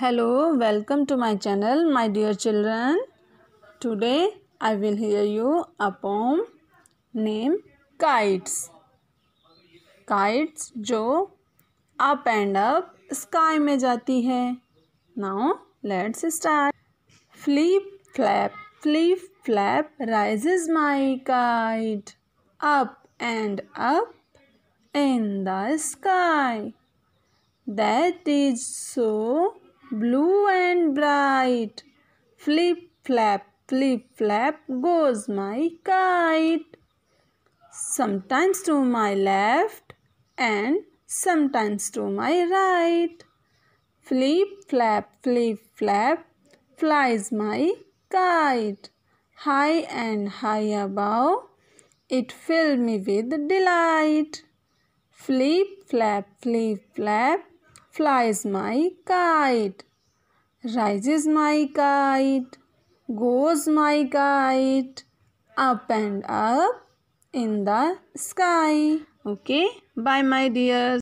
hello welcome to my channel my dear children today i will hear you a poem name kites kites जो up and up sky में जाती है now let's start flip flap flip flap rises my kite up and up in the sky that is so blue and bright. Flip flap, flip flap goes my kite. Sometimes to my left and sometimes to my right. Flip flap, flip flap flies my kite. High and high above, it filled me with delight. Flip flap, flip flap flies my kite. Rises my kite, goes my kite, up and up in the sky. Okay, bye my dears.